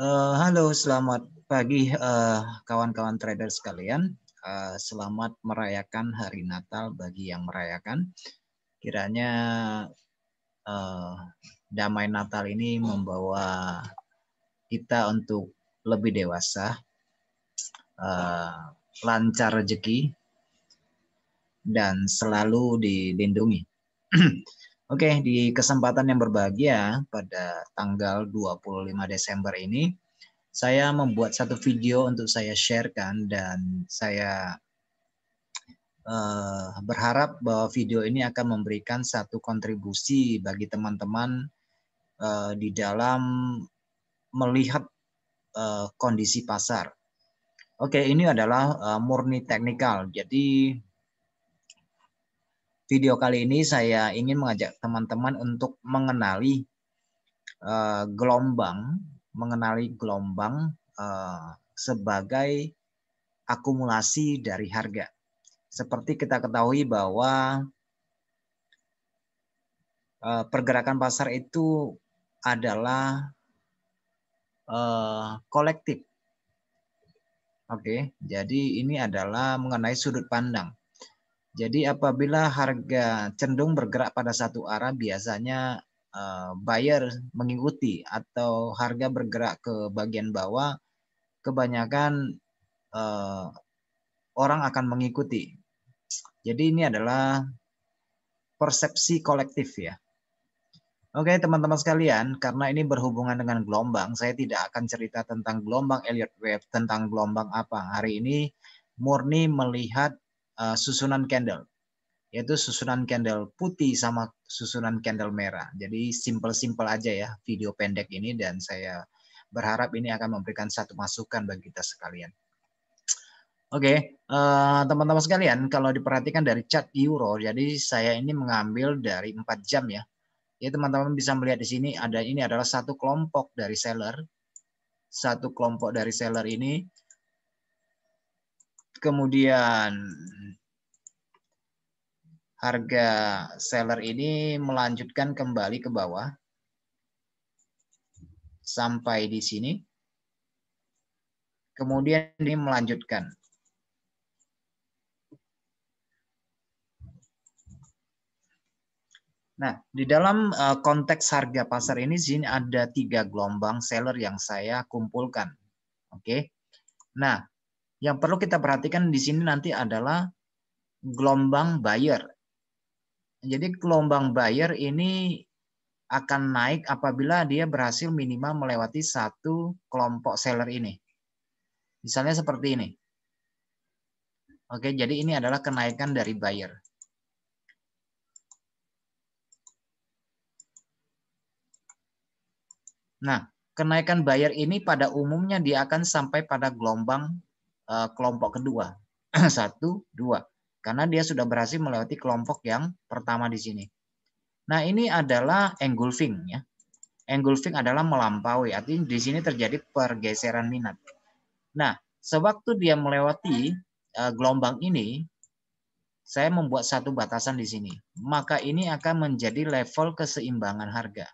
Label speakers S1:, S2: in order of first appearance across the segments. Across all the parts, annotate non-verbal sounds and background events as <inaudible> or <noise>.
S1: Uh, halo, selamat pagi eh, kawan-kawan uh, trader sekalian. Uh, selamat merayakan Hari Natal bagi yang merayakan. Kiranya uh, damai Natal ini membawa kita untuk lebih dewasa, uh, lancar rezeki, dan selalu dilindungi. <clears throat> Oke, di kesempatan yang berbahagia pada tanggal 25 Desember ini, saya membuat satu video untuk saya sharekan dan saya uh, berharap bahwa video ini akan memberikan satu kontribusi bagi teman-teman uh, di dalam melihat uh, kondisi pasar. Oke, ini adalah uh, murni teknikal. Jadi video kali ini saya ingin mengajak teman-teman untuk mengenali eh, gelombang, mengenali gelombang eh, sebagai akumulasi dari harga. Seperti kita ketahui bahwa eh, pergerakan pasar itu adalah kolektif. Oke, jadi ini adalah mengenai sudut pandang jadi apabila harga cenderung bergerak pada satu arah, biasanya eh, buyer mengikuti atau harga bergerak ke bagian bawah, kebanyakan eh, orang akan mengikuti. Jadi ini adalah persepsi kolektif ya. Oke teman-teman sekalian, karena ini berhubungan dengan gelombang, saya tidak akan cerita tentang gelombang Elliott Wave, tentang gelombang apa. Hari ini murni melihat Eh, susunan candle yaitu susunan candle putih sama susunan candle merah. Jadi simple-simple aja ya video pendek ini dan saya berharap ini akan memberikan satu masukan bagi kita sekalian. Oke, okay, eh, teman-teman sekalian, kalau diperhatikan dari chart euro, jadi saya ini mengambil dari empat jam ya. Ya teman-teman bisa melihat di sini ada ini adalah satu kelompok dari seller, satu kelompok dari seller ini Kemudian harga seller ini melanjutkan kembali ke bawah sampai di sini. Kemudian ini melanjutkan. Nah, di dalam eh, konteks harga pasar ini sini ada tiga gelombang seller yang saya kumpulkan. Oke. Nah, yang perlu kita perhatikan di sini nanti adalah gelombang buyer. Jadi gelombang buyer ini akan naik apabila dia berhasil minimal melewati satu kelompok seller ini. Misalnya seperti ini. Oke, jadi ini adalah kenaikan dari buyer. Nah, kenaikan buyer ini pada umumnya dia akan sampai pada gelombang Eh, kelompok kedua. <clears throat> Satu, dua. Karena dia sudah berhasil melewati kelompok yang pertama di sini. Nah, ini adalah engulfing. ya. Engulfing adalah melampaui. Artinya di sini terjadi pergeseran minat. Nah, sewaktu dia melewati eh, gelombang ini, saya membuat satu batasan di sini. Maka ini akan menjadi level keseimbangan harga.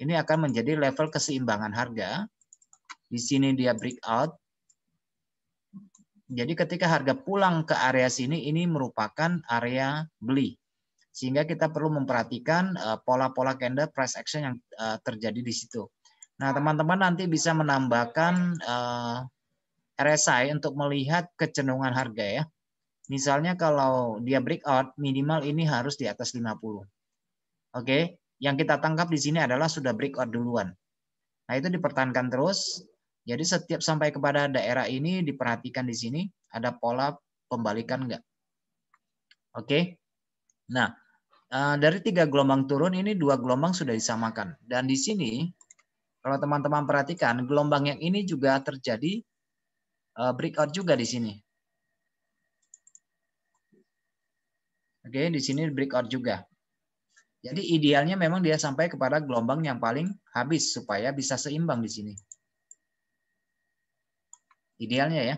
S1: Ini akan menjadi level keseimbangan harga. Di sini dia break out, jadi ketika harga pulang ke area sini ini merupakan area beli. Sehingga kita perlu memperhatikan eh, pola-pola candle price action yang eh, terjadi di situ. Nah, teman-teman nanti bisa menambahkan eh, RSI untuk melihat kecenderungan harga ya. Misalnya kalau dia breakout minimal ini harus di atas 50. Oke, yang kita tangkap di sini adalah sudah breakout duluan. Nah, itu dipertahankan terus jadi setiap sampai kepada daerah ini diperhatikan di sini ada pola pembalikan enggak? Oke. Nah, eh, dari tiga gelombang turun ini dua gelombang sudah disamakan dan di sini kalau teman-teman perhatikan gelombang yang ini juga terjadi eh, breakout juga di sini. Oke, di sini breakout juga. Jadi idealnya memang dia sampai kepada gelombang yang paling habis supaya bisa seimbang di sini idealnya ya.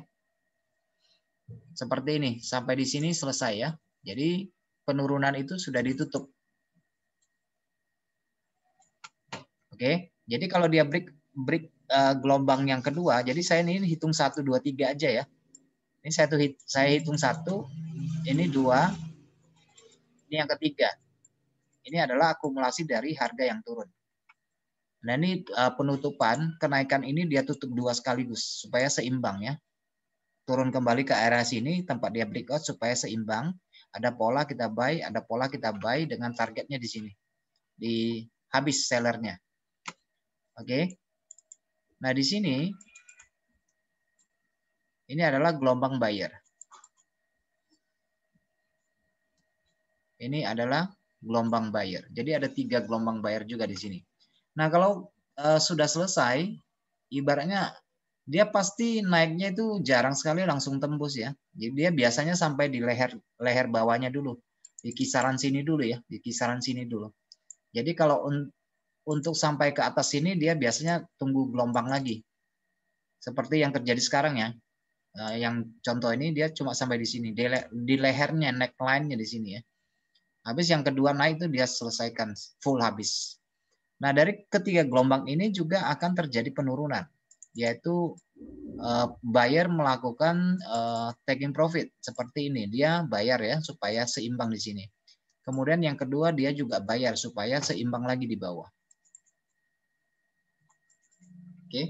S1: Seperti ini, sampai di sini selesai ya. Jadi penurunan itu sudah ditutup. Oke, jadi kalau dia break break uh, gelombang yang kedua, jadi saya ini hitung 1 2 3 aja ya. Ini saya hit, saya hitung satu, ini dua, ini yang ketiga. Ini adalah akumulasi dari harga yang turun. Nah ini uh, penutupan kenaikan ini dia tutup dua sekaligus supaya seimbang ya. Turun kembali ke area sini tempat dia breakout supaya seimbang. Ada pola kita buy, ada pola kita buy dengan targetnya di sini. Di habis sellernya. Oke. Okay. Nah di sini ini adalah gelombang buyer. Ini adalah gelombang buyer. Jadi ada tiga gelombang buyer juga di sini. Nah, kalau e, sudah selesai, ibaratnya dia pasti naiknya itu jarang sekali langsung tembus ya. Jadi dia biasanya sampai di leher leher bawahnya dulu, di kisaran sini dulu ya, di kisaran sini dulu. Jadi kalau un, untuk sampai ke atas sini dia biasanya tunggu gelombang lagi. Seperti yang terjadi sekarang ya. Eh, yang contoh ini dia cuma sampai di sini, di, le, di lehernya, neckline-nya di sini ya. Habis yang kedua naik itu dia selesaikan full habis. Nah, dari ketiga gelombang ini juga akan terjadi penurunan, yaitu uh, buyer melakukan uh, taking profit seperti ini. Dia bayar ya supaya seimbang di sini. Kemudian yang kedua dia juga bayar supaya seimbang lagi di bawah. Oke. Okay.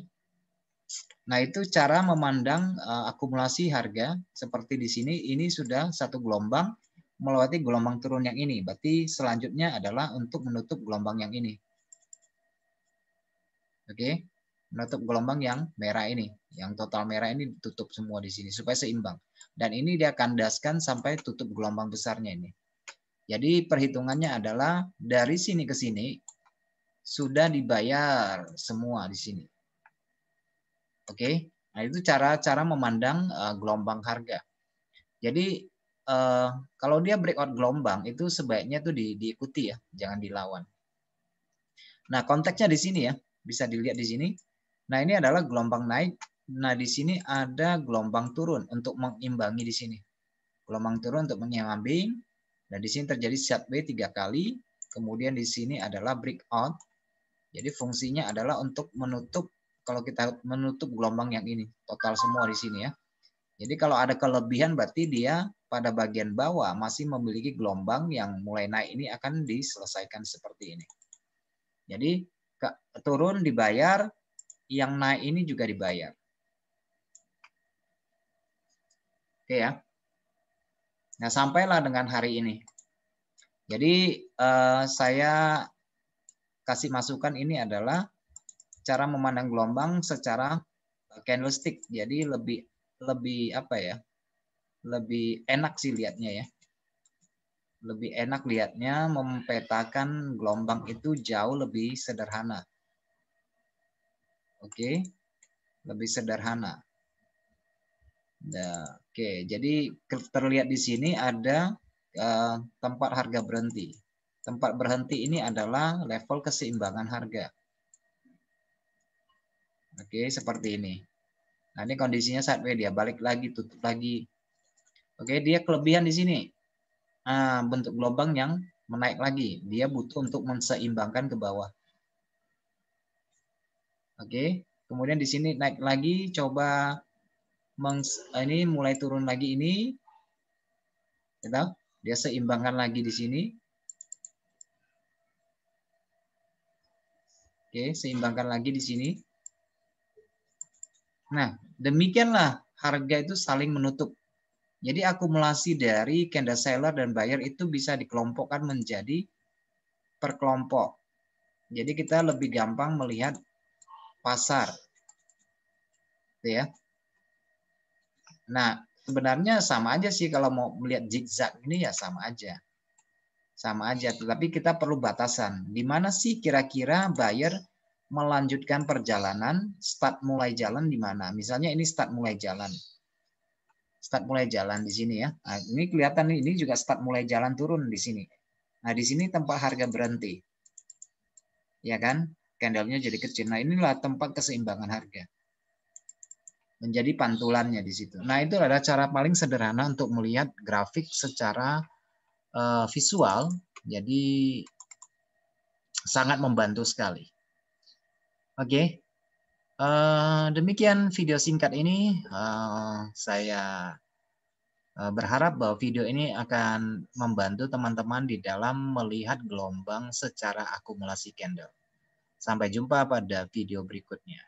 S1: Nah, itu cara memandang uh, akumulasi harga seperti di sini ini sudah satu gelombang melewati gelombang turun yang ini. Berarti selanjutnya adalah untuk menutup gelombang yang ini. Oke. Okay? Menutup gelombang yang merah ini. Yang total merah ini tutup semua di sini supaya seimbang. Dan ini dia kandaskan sampai tutup gelombang besarnya ini. Jadi perhitungannya adalah dari sini ke sini sudah dibayar semua di sini. Oke. Okay? Nah, itu cara-cara memandang uh, gelombang harga. Jadi uh, kalau dia breakout gelombang itu sebaiknya tuh di, diikuti ya, jangan dilawan. Nah, konteksnya di sini ya bisa dilihat di sini. Nah, ini adalah gelombang naik. Nah, di sini ada gelombang turun untuk mengimbangi di sini. Gelombang turun untuk mengimbangi. Dan di sini terjadi set B tiga kali. Kemudian di sini adalah breakout. Jadi fungsinya adalah untuk menutup kalau kita menutup gelombang yang ini total semua di sini ya. Jadi kalau ada kelebihan berarti dia pada bagian bawah masih memiliki gelombang yang mulai naik ini akan diselesaikan seperti ini. Jadi turun dibayar, yang naik ini juga dibayar. Oke ya. Nah, sampailah dengan hari ini. Jadi eh, saya kasih masukan ini adalah cara memandang gelombang secara candlestick. Jadi lebih lebih apa ya? Lebih enak sih lihatnya ya lebih enak lihatnya memetakan gelombang itu jauh lebih sederhana. Oke, okay? lebih sederhana. Nah, Oke, okay. jadi terlihat di sini ada uh, tempat harga berhenti. Tempat berhenti ini adalah level keseimbangan harga. Oke, okay, seperti ini. Nah, ini kondisinya saat dia balik lagi, tutup lagi. Oke, dia kelebihan di sini Ah, bentuk gelombang yang menaik lagi. Dia butuh untuk menseimbangkan ke bawah. Oke, okay. kemudian di sini naik lagi, coba meng, ah, ini mulai turun lagi ini, kita ya dia seimbangkan lagi di sini. Oke, okay. seimbangkan lagi di sini. Nah, demikianlah harga itu saling menutup. Jadi akumulasi dari candle seller dan buyer itu bisa dikelompokkan menjadi per kelompok. Jadi kita lebih gampang melihat pasar. Gitu ya. Nah, sebenarnya sama aja sih kalau mau melihat zigzag ini ya sama aja. Sama aja, tetapi kita perlu batasan. Di mana sih kira-kira buyer melanjutkan perjalanan, start mulai jalan di mana? Misalnya ini start mulai jalan start mulai jalan di sini ya. Nah, ini kelihatan nih, ini juga start mulai jalan turun di sini. Nah, di sini tempat harga berhenti. Ya kan? Candle-nya jadi kecil. Nah, inilah tempat keseimbangan harga. Menjadi pantulannya di situ. Nah, itu adalah cara paling sederhana untuk melihat grafik secara uh, visual. Jadi sangat membantu sekali. Oke. Okay. Uh, demikian video singkat ini. Uh, saya uh, berharap bahwa video ini akan membantu teman-teman di dalam melihat gelombang secara akumulasi candle. Sampai jumpa pada video berikutnya.